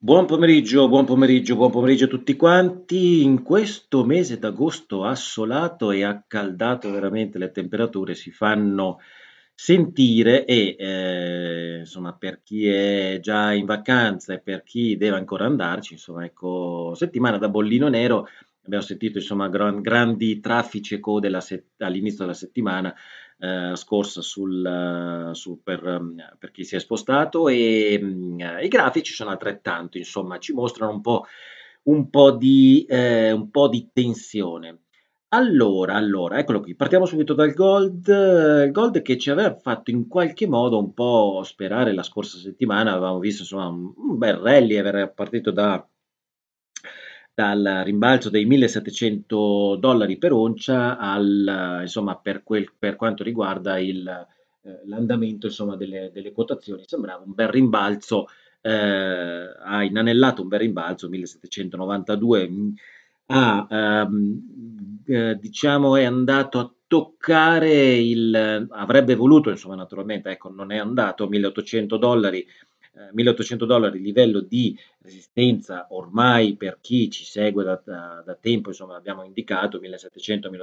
Buon pomeriggio, buon pomeriggio, buon pomeriggio a tutti quanti. In questo mese d'agosto assolato e accaldato veramente le temperature si fanno sentire e eh, insomma per chi è già in vacanza e per chi deve ancora andarci, insomma ecco, settimana da bollino nero abbiamo sentito insomma, gran, grandi traffici e code all'inizio della settimana eh, scorsa sul, eh, su, per, ehm, per, chi si è spostato e mh, mm, i grafici sono altrettanto, insomma ci mostrano un po', un po, di, eh, un po di tensione. Allora, allora, eccolo qui, partiamo subito dal gold, eh, il gold che ci aveva fatto in qualche modo un po' sperare la scorsa settimana, avevamo visto insomma un bel rally, era partito da dal rimbalzo dei 1700 dollari per oncia al, insomma, per, quel, per quanto riguarda il, eh, l'andamento insomma, delle, delle, quotazioni, sembrava un bel rimbalzo, eh, ha inanellato un bel rimbalzo, 1792, mm, ha, ehm, eh, diciamo, è andato a toccare il, avrebbe voluto, insomma, naturalmente, ecco, non è andato, 1800 dollari, 1800 eh, dollari, livello di resistenza ormai per chi ci segue da, da, da tempo, insomma abbiamo indicato 1700-1800,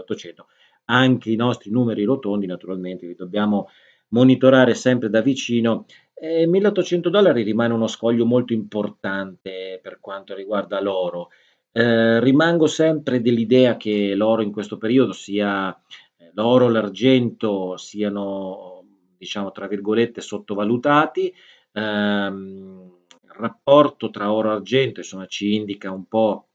anche i nostri numeri rotondi naturalmente li dobbiamo monitorare sempre da vicino. Eh, 1800 dollari rimane uno scoglio molto importante per quanto riguarda l'oro. Eh, rimango sempre dell'idea che l'oro in questo periodo sia eh, l'oro e l'argento siano diciamo tra virgolette sottovalutati Ehm, il rapporto tra oro e argento insomma, ci indica un po'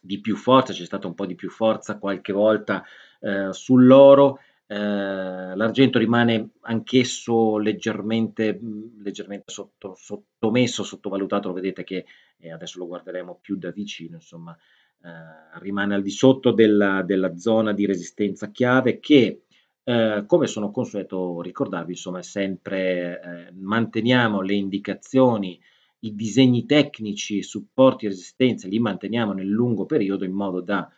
di più forza, c'è stata un po' di più forza qualche volta eh, sull'oro, eh, l'argento rimane anch'esso leggermente, leggermente sotto, sottomesso, sottovalutato, lo vedete che eh, adesso lo guarderemo più da vicino, insomma, eh, rimane al di sotto della, della zona di resistenza chiave che eh, come sono consueto ricordarvi, insomma, sempre eh, manteniamo le indicazioni, i disegni tecnici, i supporti e resistenze, li manteniamo nel lungo periodo in modo da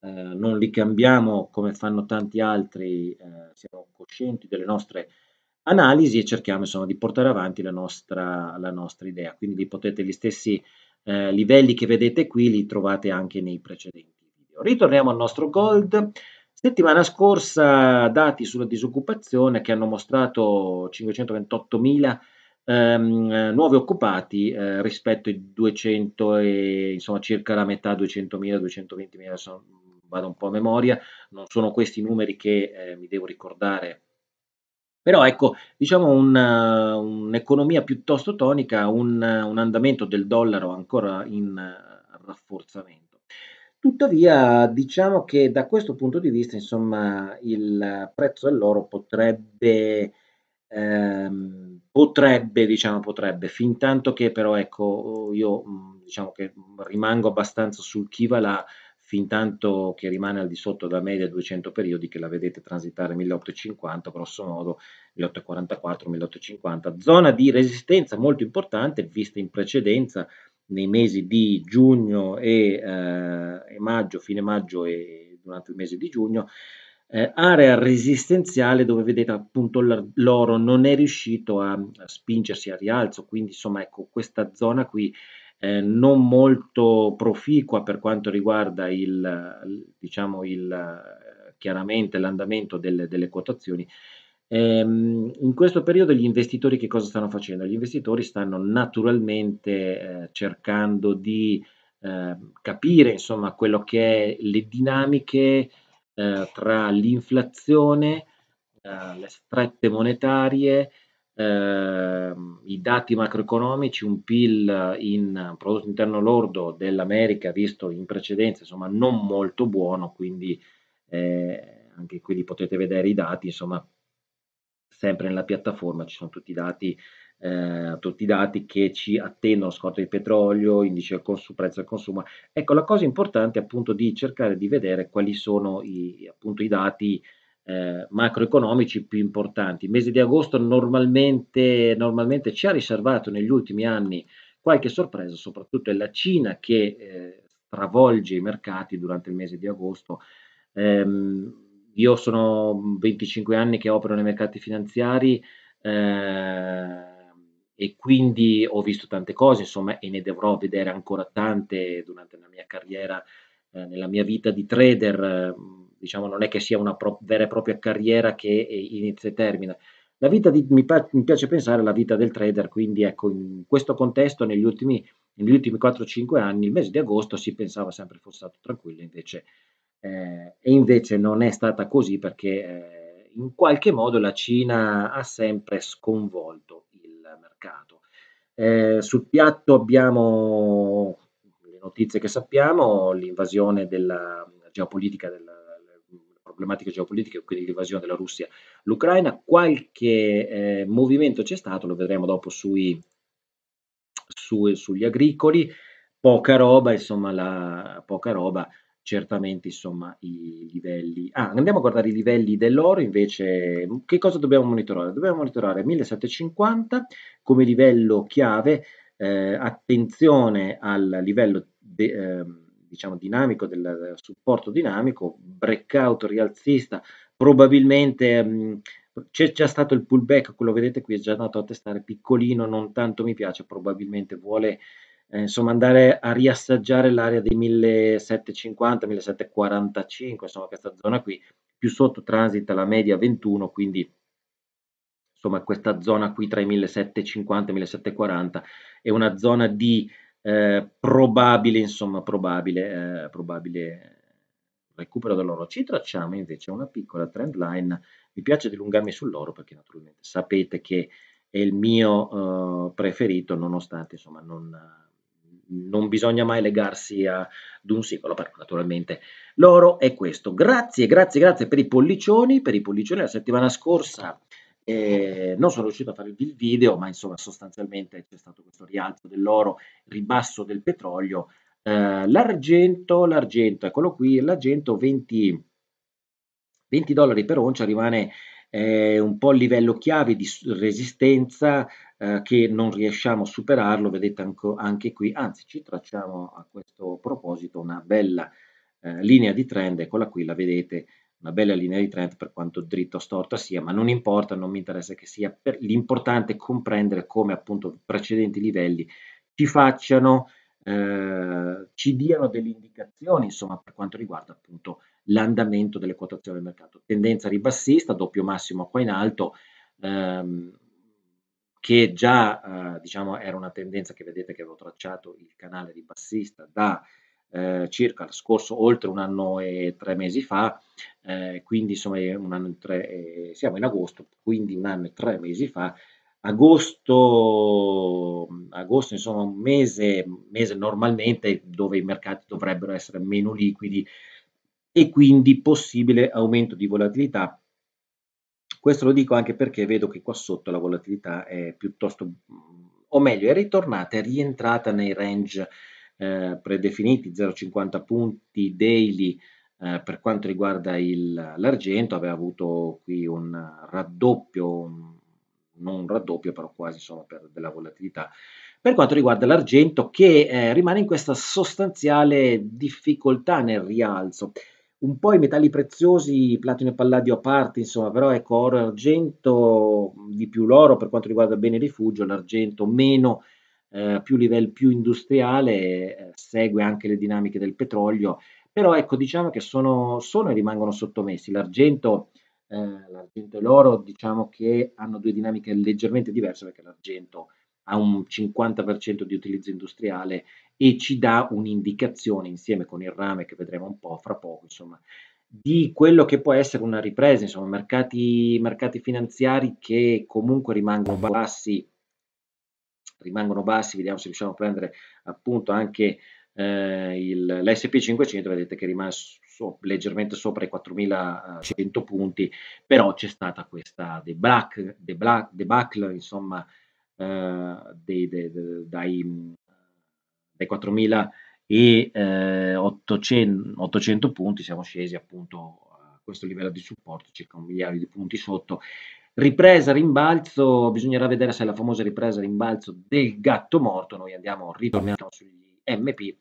eh, non li cambiamo come fanno tanti altri, eh, siamo coscienti delle nostre analisi e cerchiamo insomma di portare avanti la nostra, la nostra idea. Quindi li potete gli stessi eh, livelli che vedete qui li trovate anche nei precedenti video. Ritorniamo al nostro Gold. Settimana scorsa dati sulla disoccupazione che hanno mostrato 528.000 ehm, nuovi occupati eh, rispetto ai 200 e insomma circa la metà 200.000, 220.000, sono, vado un po' a memoria, non sono questi i numeri che eh, mi devo ricordare. Però ecco, diciamo una, un'economia piuttosto tonica, un, un andamento del dollaro ancora in eh, rafforzamento Tuttavia, diciamo che da questo punto di vista, insomma, il prezzo dell'oro potrebbe, ehm, potrebbe, diciamo, potrebbe, fin tanto che però, ecco, io mm, diciamo che rimango abbastanza sul chi va là, fin tanto che rimane al di sotto della media 200 periodi, che la vedete transitare 1850, grosso modo, 1844-1850, zona di resistenza molto importante, vista in precedenza, nei mesi di giugno e, eh, e maggio, fine maggio e durante il mese di giugno, eh, area resistenziale dove vedete appunto l'oro non è riuscito a, spingersi a rialzo, quindi insomma ecco questa zona qui eh, non molto proficua per quanto riguarda il, diciamo il, chiaramente l'andamento delle, delle, quotazioni Ehm, in questo periodo gli investitori che cosa stanno facendo? Gli investitori stanno naturalmente eh, cercando di eh, capire insomma quello che è le dinamiche eh, tra l'inflazione, eh, le strette monetarie, eh, i dati macroeconomici, un PIL in prodotto interno lordo dell'America visto in precedenza, insomma, non molto buono, quindi eh, anche qui li potete vedere i dati, insomma, sempre nella piattaforma ci sono tutti i dati, eh, tutti i dati che ci attendono, scorta di petrolio, indice del consumo, prezzo del consumo. Ecco, la cosa importante è appunto di cercare di vedere quali sono i, appunto, i dati eh, macroeconomici più importanti. Il mese di agosto normalmente, normalmente ci ha riservato negli ultimi anni qualche sorpresa, soprattutto è la Cina che eh, stravolge i mercati durante il mese di agosto. Eh, io sono 25 mhmm, anni che opero nei mercati finanziari eh, e quindi ho visto tante cose, insomma, e ne dovrò vedere ancora tante durante la mia carriera, eh, nella mia vita di trader. Mhmm, diciamo, non è che sia una pro- vera e propria carriera che eh, inizia e termina. La vita di, mi, pa- mi, piace pensare alla vita del trader, quindi ecco, in questo contesto, negli ultimi, negli ultimi 4-5 anni, il mese di agosto si pensava sempre fosse stato tranquillo, invece eh, e invece non è stata così perché eh, in qualche modo la Cina ha sempre sconvolto il mercato. Eh, sul piatto abbiamo le notizie che sappiamo, l'invasione della geopolitica, della, problematiche geopolitiche, quindi l'invasione della Russia all'Ucraina, qualche eh, movimento c'è stato, lo vedremo dopo sui, su, sugli agricoli, poca roba, insomma, la, poca roba certamente insomma i livelli ah, andiamo a guardare i livelli dell'oro invece che cosa dobbiamo monitorare dobbiamo monitorare 1750 come livello chiave eh, attenzione al livello de, eh, diciamo dinamico del, supporto dinamico breakout rialzista probabilmente mh, ehm, c'è già stato il pullback, quello vedete qui è già andato a testare piccolino, non tanto mi piace, probabilmente vuole eh, insomma andare a riassaggiare l'area dei 1750-1745, insomma questa zona qui, più sotto transita la media 21, quindi insomma questa zona qui tra i 1750 e i 1740 è una zona di eh, probabile, insomma, probabile, eh, probabile recupero dell'oro. Ci tracciamo invece una piccola trend line. Mi piace dilungarmi sull'oro perché naturalmente sapete che è il mio eh, preferito, nonostante insomma non non bisogna mai legarsi a, ad un singolo, però naturalmente l'oro è questo. Grazie, grazie, grazie per i pollicioni, per i pollicioni la settimana scorsa eh, non sono riuscito a fare il video, ma insomma sostanzialmente c'è stato questo rialzo dell'oro, ribasso del petrolio, eh, l'argento, l'argento, eccolo qui, l'argento 20, 20 dollari per oncia rimane eh, un po' il livello chiave di resistenza eh, che non riesciamo a superarlo, vedete anco, anche qui, anzi ci tracciamo a questo proposito una bella eh, linea di trend, eccola qui, la vedete, una bella linea di trend per quanto dritto o storta sia, ma non importa, non mi interessa che sia, per, l'importante è comprendere come appunto precedenti livelli ci facciano, eh, ci diano delle indicazioni, insomma, per quanto riguarda appunto l'andamento delle quotazioni del mercato. Tendenza ribassista, doppio massimo qua in alto, ehm, che già eh, diciamo, era una tendenza che vedete che avevo tracciato il canale di bassista da eh, circa lo scorso oltre un anno e tre mesi fa, eh, quindi insomma un anno e tre, eh, siamo in agosto, quindi un anno e tre mesi fa, agosto, agosto insomma un mese, mese normalmente dove i mercati dovrebbero essere meno liquidi e quindi possibile aumento di volatilità questo lo dico anche perché vedo che qua sotto la volatilità è piuttosto, o meglio, è ritornata, è rientrata nei range eh, predefiniti, 0,50 punti daily eh, per quanto riguarda il, l'argento, aveva avuto qui un raddoppio, non un raddoppio, però quasi insomma per della volatilità. Per quanto riguarda l'argento che eh, rimane in questa sostanziale difficoltà nel rialzo, un po' i metalli preziosi, platino e palladio a parte, insomma, però ecco, oro e argento di più l'oro per quanto riguarda bene rifugio, l'argento meno, eh, più livello più industriale, eh, segue anche le dinamiche del petrolio, però ecco, diciamo che sono, sono e rimangono sottomessi. L'argento, eh, l'argento e l'oro, diciamo che hanno due dinamiche leggermente diverse perché l'argento ha un 50% di utilizzo industriale e ci dà un'indicazione insieme con il rame che vedremo un po' fra poco, insomma, di quello che può essere una ripresa, insomma, mercati, mercati finanziari che comunque rimangono bassi, rimangono bassi, vediamo se riusciamo a prendere appunto anche eh, l'SP 500, vedete che rimane so, leggermente sopra i 4100 eh, punti, però c'è stata questa debacle, debacle, debacle insomma, eh, dei, dei, dai dai 4.800 eh, punti siamo scesi appunto a questo livello di supporto, circa un migliaio di punti sotto. Ripresa, rimbalzo, bisognerà vedere se è la famosa ripresa, rimbalzo del gatto morto, noi andiamo, ritorniamo sugli MP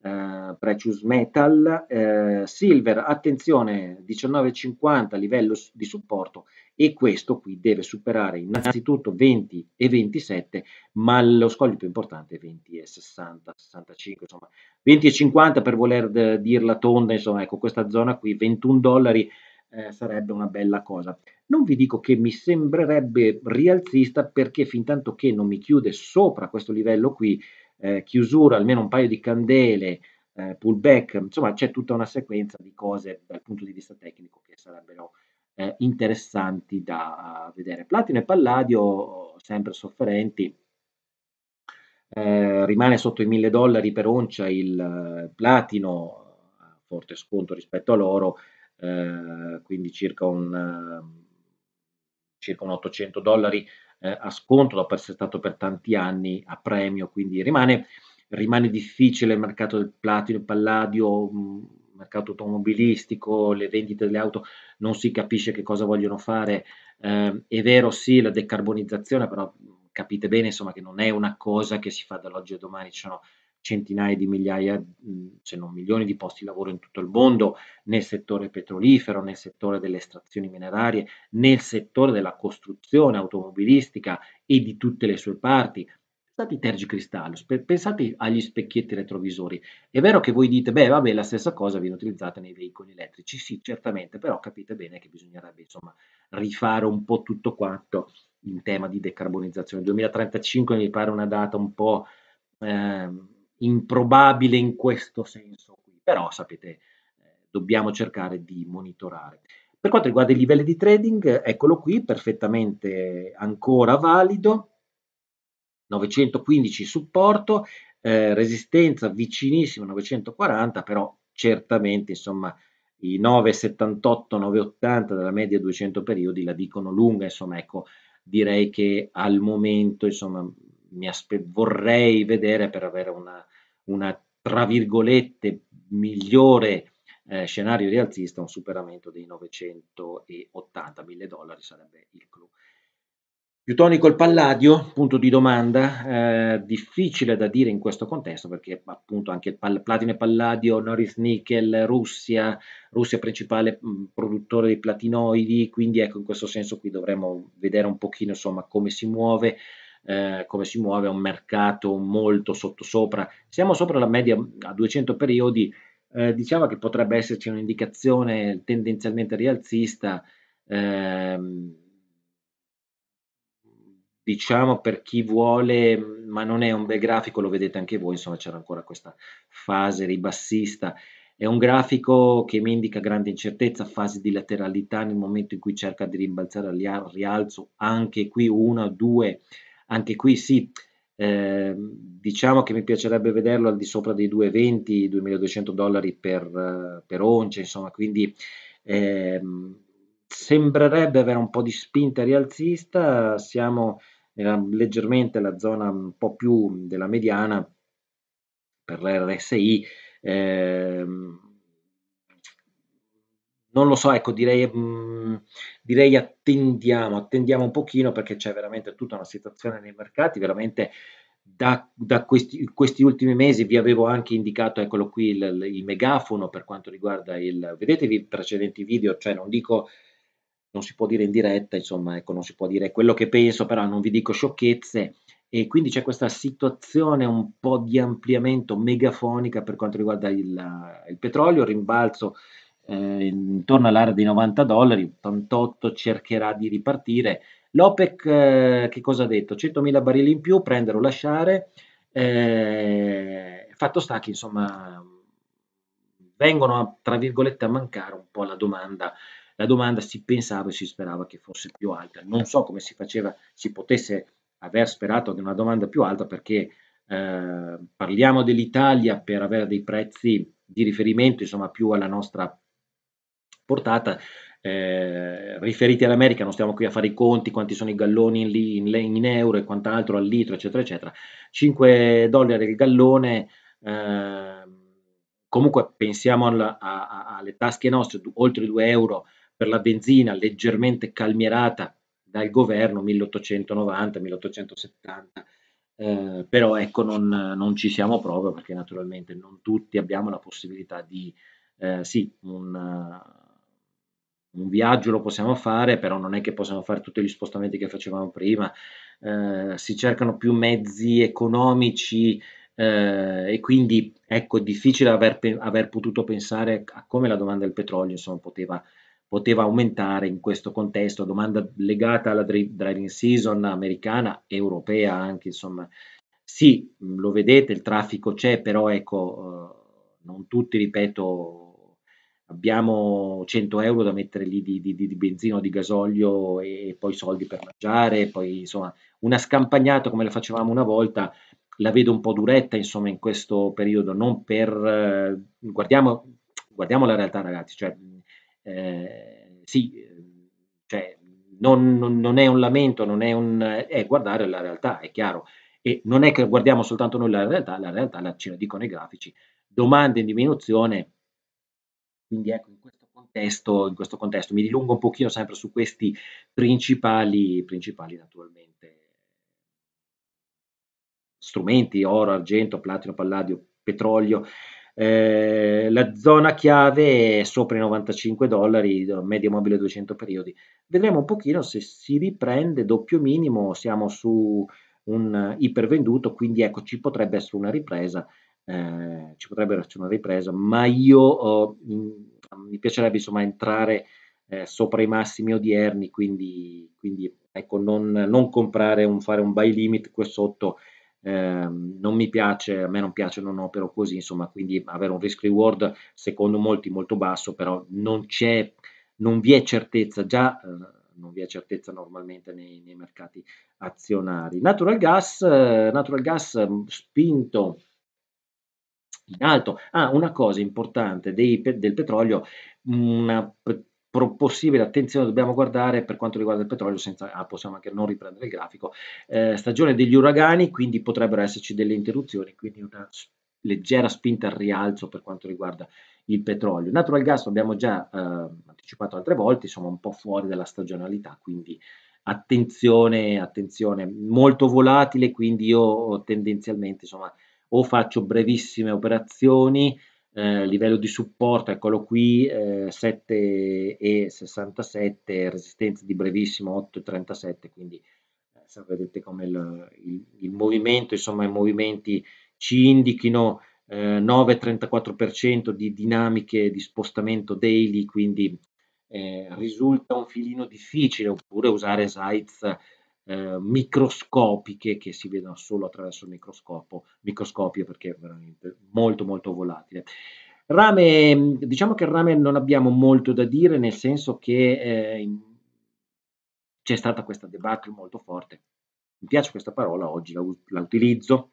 eh, Precious Metal, eh, Silver, attenzione 19,50 livello di supporto e questo qui deve superare innanzitutto 20 e 27, ma lo scoglio più importante è 20 e 60, 65, insomma 20 e 50 per voler dirla tonda, insomma ecco questa zona qui 21 dollari eh, sarebbe una bella cosa. Non vi dico che mi sembrerebbe rialzista perché fin tanto che non mi chiude sopra questo livello qui, eh, chiusura, almeno un paio di candele, eh, pullback, insomma c'è tutta una sequenza di cose dal punto di vista tecnico che sarebbero eh, interessanti da eh, vedere. Platino e Palladio sempre sofferenti, eh, rimane sotto i 1000 dollari per oncia il eh, platino, forte sconto rispetto all'oro, eh, quindi circa un, eh, circa un 800 dollari eh, a sconto dopo essere stato per tanti anni a premio, quindi rimane, rimane difficile il mercato del platino, il palladio, il mm, mercato automobilistico, le vendite delle auto, non si capisce che cosa vogliono fare. Eh, è vero sì la decarbonizzazione, però capite bene insomma che non è una cosa che si fa dall'oggi al domani, ci sono centinaia di migliaia, se non milioni di posti di lavoro in tutto il mondo, nel settore petrolifero, nel settore delle estrazioni minerarie, nel settore della costruzione automobilistica e di tutte le sue parti. Pensate ai tergicristallo, pensate agli specchietti retrovisori. È vero che voi dite, beh, vabbè, la stessa cosa viene utilizzata nei veicoli elettrici. Sì, certamente, però capite bene che bisognerebbe, insomma, rifare un po' tutto quanto in tema di decarbonizzazione. 2035 mi pare una data un po'... Ehm, improbabile in questo senso qui, però sapete, eh, dobbiamo cercare di monitorare. Per quanto riguarda i livelli di trading, eccolo qui, perfettamente ancora valido, 915 supporto, eh, resistenza vicinissima 940, però certamente insomma i 978, 980 della media 200 periodi la dicono lunga, insomma ecco, direi che al momento insomma aspe- vorrei vedere per avere una, una tra virgolette migliore eh, scenario rialzista un superamento dei 980 mila dollari sarebbe il clou. Plutonico il palladio, punto di domanda, eh, difficile da dire in questo contesto perché appunto anche il pal- platino e palladio, Norris Nickel, Russia, Russia principale mm, produttore di platinoidi, quindi ecco in questo senso qui dovremmo vedere un pochino insomma come si muove, eh, come si muove, un mercato molto sottosopra, siamo sopra la media a 200 periodi, eh, diciamo che potrebbe esserci un'indicazione tendenzialmente rialzista, ehm, diciamo per chi vuole, ma non è un bel grafico, lo vedete anche voi, insomma c'era ancora questa fase ribassista, è un grafico che mi indica grande incertezza, fasi di lateralità nel momento in cui cerca di rimbalzare al rialzo, anche qui una, o due, anche qui sì, eh, diciamo che mi piacerebbe vederlo al di sopra dei 2,20, 2200 dollari per, eh, per oncia, insomma, quindi eh, sembrerebbe avere un po' di spinta rialzista, siamo nella, leggermente nella zona un po' più della mediana per l'RSI. Eh, non lo so, ecco, direi, mh, mm, direi attendiamo, attendiamo un pochino perché c'è veramente tutta una situazione nei mercati, veramente da, da questi, questi, ultimi mesi vi avevo anche indicato, eccolo qui, il, il, megafono per quanto riguarda il... vedetevi i precedenti video, cioè non dico, non si può dire in diretta, insomma, ecco, non si può dire quello che penso, però non vi dico sciocchezze e quindi c'è questa situazione un po' di ampliamento megafonica per quanto riguarda il, il petrolio, rimbalzo eh, intorno all'area dei 90 dollari, 88 cercherà di ripartire. L'OPEC eh, che cosa ha detto? 100.000 barili in più, prendere o lasciare. Eh, fatto sta che insomma vengono a, tra virgolette a mancare un po' la domanda. La domanda si pensava e si sperava che fosse più alta. Non so come si faceva, si potesse aver sperato di una domanda più alta perché eh, parliamo dell'Italia per avere dei prezzi di riferimento insomma più alla nostra portata. Eh, riferiti all'America, non stiamo qui a fare i conti, quanti sono i galloni in, in, in euro e quant'altro al litro, eccetera, eccetera. 5 dollari il gallone. Eh, comunque pensiamo alla, a, a, alle tasche nostre, oltre 2 euro per la benzina leggermente calmierata dal governo 1890-1870. Eh, però ecco non, non, ci siamo proprio perché naturalmente non tutti abbiamo la possibilità di eh, sì un, un viaggio lo possiamo fare, però non è che possiamo fare tutti gli spostamenti che facevamo prima, eh, si cercano più mezzi economici eh, e quindi ecco, è difficile aver, aver, potuto pensare a come la domanda del petrolio insomma, poteva, poteva, aumentare in questo contesto, domanda legata alla driving season americana, europea anche, insomma. Sì, lo vedete, il traffico c'è, però ecco, eh, non tutti, ripeto, abbiamo 100 euro da mettere lì di, di, di benzina di gasolio e poi soldi per mangiare, poi insomma una scampagnata come la facevamo una volta la vedo un po' duretta insomma in questo periodo, non per... Eh, guardiamo, guardiamo, la realtà ragazzi, cioè eh, sì, cioè, non, non, non, è un lamento, non è un... è guardare la realtà, è chiaro. E non è che guardiamo soltanto noi la realtà, la realtà la, ce la dicono i grafici, domande in diminuzione, quindi ecco, in questo contesto, in questo contesto mi dilungo un pochino sempre su questi principali, principali naturalmente strumenti, oro, argento, platino, palladio, petrolio. Eh, la zona chiave è sopra i 95 dollari, media mobile 200 periodi. Vedremo un pochino se si riprende doppio minimo, siamo su un ipervenduto, quindi ecco ci potrebbe essere una ripresa eh, ci potrebbe essere una ripresa, ma io oh, mi piacerebbe insomma entrare eh, sopra i massimi odierni, quindi, quindi ecco, non, non comprare, un, fare un buy limit qua sotto eh, non mi piace, a me non piace, non opero così, insomma, quindi avere un risk reward secondo molti molto basso, però non c'è, non vi è certezza, già eh, non vi è certezza normalmente nei, nei mercati azionari. Natural gas, eh, natural gas mm, spinto in alto. Ah, una cosa importante dei, del petrolio, una possibile attenzione dobbiamo guardare per quanto riguarda il petrolio, senza, ah, possiamo anche non riprendere il grafico, eh, stagione degli uragani, quindi potrebbero esserci delle interruzioni, quindi una leggera spinta al rialzo per quanto riguarda il petrolio. Natural gas abbiamo già eh, anticipato altre volte, insomma un po' fuori dalla stagionalità, quindi attenzione, attenzione, molto volatile, quindi io tendenzialmente insomma o faccio brevissime operazioni, eh, livello di supporto, eccolo qui, eh, 7,67, resistenza di brevissimo 8,37, quindi eh, vedete come il, il, il, movimento, insomma i movimenti ci indichino 9,34% eh, di dinamiche di spostamento daily, quindi eh, risulta un filino difficile, oppure usare Sites eh, microscopiche che si vedono solo attraverso il microscopio, microscopio perché è veramente molto molto volatile. Rame, diciamo che il rame non abbiamo molto da dire nel senso che eh, c'è stata questa debacle molto forte. Mi piace questa parola, oggi la, la utilizzo.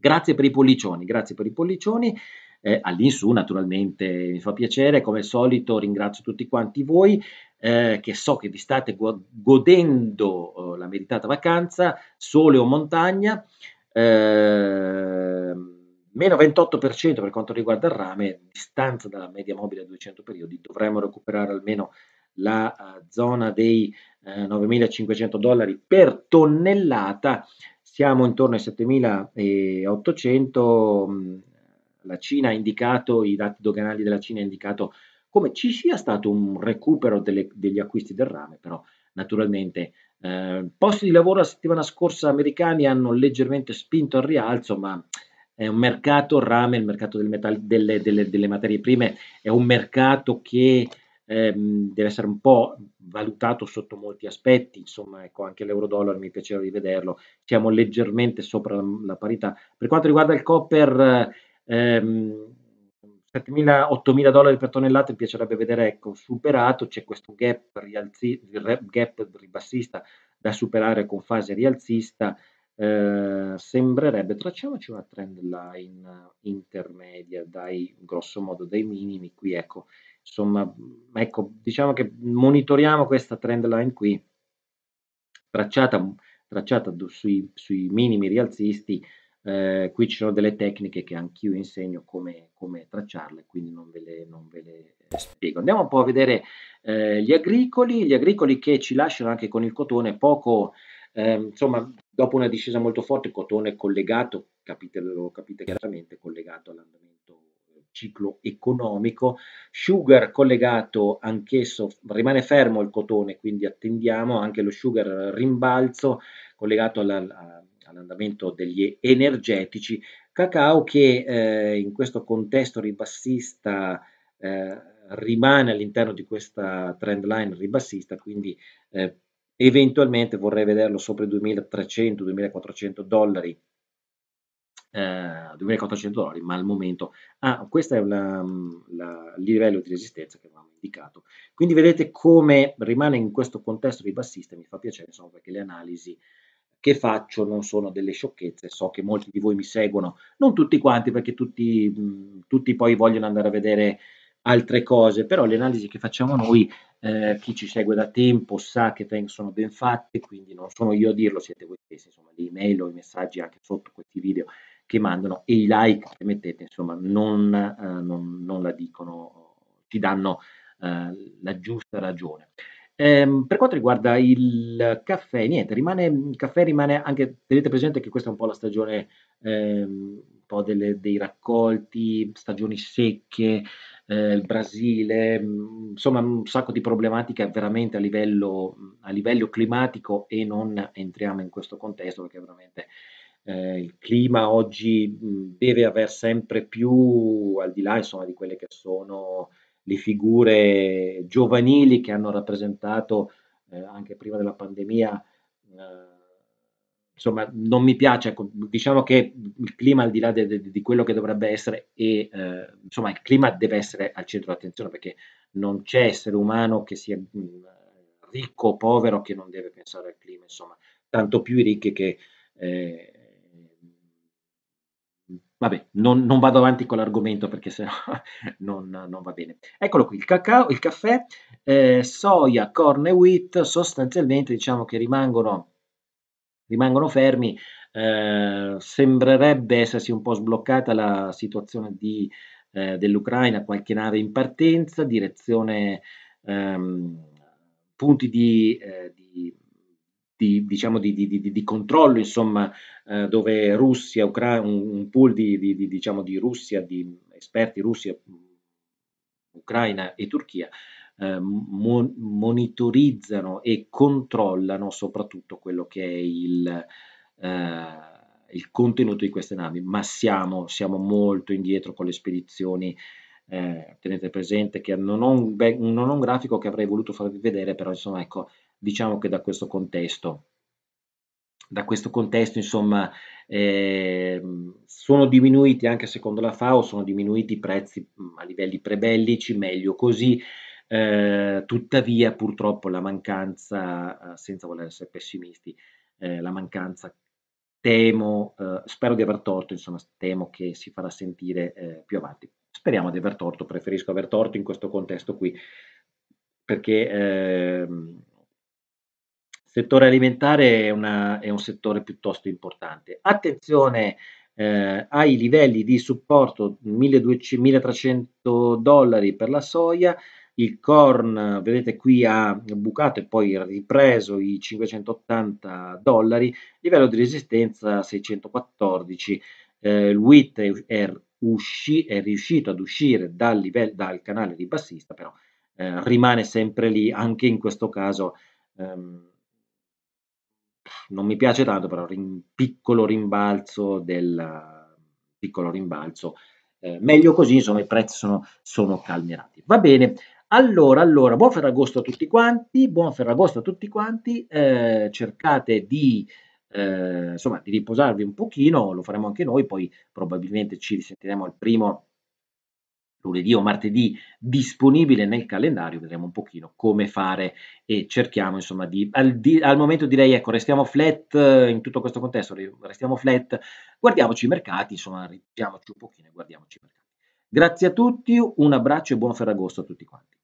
Grazie per i pollicioni, grazie per i pollicioni. Eh, all'insù naturalmente mi fa piacere, come al solito ringrazio tutti quanti voi, eh, che so che vi state godendo eh, la meritata vacanza, sole o montagna, eh, meno 28% per quanto riguarda il rame, distanza dalla media mobile a 200 periodi, dovremmo recuperare almeno la uh, zona dei uh, eh, 9.500 dollari per tonnellata, siamo intorno ai 7.800, mm, la Cina ha indicato, i dati doganali della Cina hanno indicato come ci sia stato un recupero delle, degli acquisti del rame, però naturalmente eh, posti di lavoro la settimana scorsa americani hanno leggermente spinto al rialzo, ma è un mercato rame, il mercato del metal, delle, delle, delle, materie prime, è un mercato che ehm, deve essere un po' valutato sotto molti aspetti, insomma ecco anche l'euro-dollaro mi piaceva di vederlo, siamo leggermente sopra la, la parità. Per quanto riguarda il copper... Ehm, 7.000-8.000 dollari per tonnellata mi piacerebbe vedere ecco, superato, c'è questo gap, rialzi, gap ribassista da superare con fase rialzista, eh, sembrerebbe, tracciamoci una trend line intermedia dai, grosso modo dai minimi qui, ecco, insomma, ecco, diciamo che monitoriamo questa trend line qui, tracciata, tracciata sui, sui minimi rialzisti, eh, qui ci sono delle tecniche che anch'io insegno come, come, tracciarle, quindi non ve, le, non ve le eh, spiego. Andiamo un po' a vedere eh, gli agricoli, gli agricoli che ci lasciano anche con il cotone poco, eh, insomma, dopo una discesa molto forte, il cotone collegato, capite, lo capite chiaramente, collegato all'andamento ciclo economico, sugar collegato anch'esso, rimane fermo il cotone, quindi attendiamo anche lo sugar rimbalzo collegato alla, alla all'andamento degli energetici, cacao che eh, in questo contesto ribassista eh, rimane all'interno di questa trend line ribassista, quindi eh, eventualmente vorrei vederlo sopra i 2300-2400 dollari, 2400 eh, dollari, ma al momento, ah, questo è la, la, il livello di resistenza che avevamo indicato. Quindi vedete come rimane in questo contesto ribassista, mi fa piacere insomma, perché le analisi che faccio non sono delle sciocchezze, so che molti di voi mi seguono, non tutti quanti perché tutti, mh, tutti poi vogliono andare a vedere altre cose, però le analisi che facciamo noi, eh, chi ci segue da tempo sa che sono ben fatte, quindi non sono io a dirlo, siete voi stessi, insomma le email o i messaggi anche sotto questi video che mandano e i like che mettete, insomma non, eh, non, non la dicono, ti danno eh, la giusta ragione. Ehm, per quanto riguarda il caffè, niente, rimane, il caffè rimane anche, tenete presente che questa è un po' la stagione ehm, un po delle, dei raccolti, stagioni secche, eh, il Brasile, mm, insomma un sacco di problematiche veramente a livello, mm, a livello climatico e non entriamo in questo contesto perché veramente... Eh, il clima oggi mm, deve aver sempre più, al di là insomma, di quelle che sono le figure giovanili che hanno rappresentato eh, anche prima della pandemia. Eh, insomma, non mi piace, ecco, diciamo che il clima al di là di, di quello che dovrebbe essere, e, eh, insomma, il clima deve essere al centro dell'attenzione perché non c'è essere umano che sia mh, ricco o povero che non deve pensare al clima, insomma, tanto più i ricchi che eh, Vabbè, non, non, vado avanti con l'argomento perché sennò non, non va bene. Eccolo qui, il cacao, il caffè, eh, soia, corn e wheat sostanzialmente diciamo che rimangono, rimangono fermi. Eh, sembrerebbe essersi un po' sbloccata la situazione di, eh, dell'Ucraina, qualche nave in partenza, direzione ehm, punti di, eh, di di, diciamo, di, di, di controllo, insomma, eh, dove Russia, Ucraina, un, pool di, diciamo, di Russia, di esperti Russia, mm, Ucraina e Turchia, eh, mon- monitorizzano e controllano soprattutto quello che è il... Eh, il contenuto di queste navi, ma siamo, siamo molto indietro con le spedizioni. Eh, tenete presente che non ho, un be- non ho un grafico che avrei voluto farvi vedere, però insomma ecco, diciamo che da questo contesto da questo contesto, insomma, eh, sono diminuiti anche secondo la FAO, sono diminuiti i prezzi mm, a livelli prebellici, meglio così. Eh, tuttavia, purtroppo, la mancanza, eh, senza voler essere pessimisti, eh, la mancanza temo, eh, spero di aver torto, insomma, temo che si farà sentire eh, più avanti. Speriamo di aver torto, preferisco aver torto in questo contesto qui, perché ehm, settore alimentare è, una, è, un settore piuttosto importante. Attenzione eh, ai livelli di supporto 1200-1300 dollari per la soia, il corn vedete qui ha bucato e poi ripreso i 580 dollari, livello di resistenza 614, eh, il wheat è, è, usci, è riuscito ad uscire dal, livello, dal canale di bassista, però eh, rimane sempre lì, anche in questo caso ehm, non mi piace tanto, però rin, piccolo rimbalzo del piccolo rimbalzo. Eh, meglio così, insomma, i prezzi sono, sono calmierati. Va bene. Allora, allora, buon Ferragosto a tutti quanti, buon Ferragosto a tutti quanti, eh, cercate di, eh, insomma, di riposarvi un pochino, lo faremo anche noi, poi probabilmente ci risentiremo al primo lunedì o martedì disponibile nel calendario, vedremo un pochino come fare e cerchiamo insomma di al, di, al momento direi ecco restiamo flat eh, in tutto questo contesto, restiamo flat, guardiamoci i mercati, insomma rigiamoci un pochino e guardiamoci i mercati. Grazie a tutti, un abbraccio e buon Ferragosto a tutti quanti.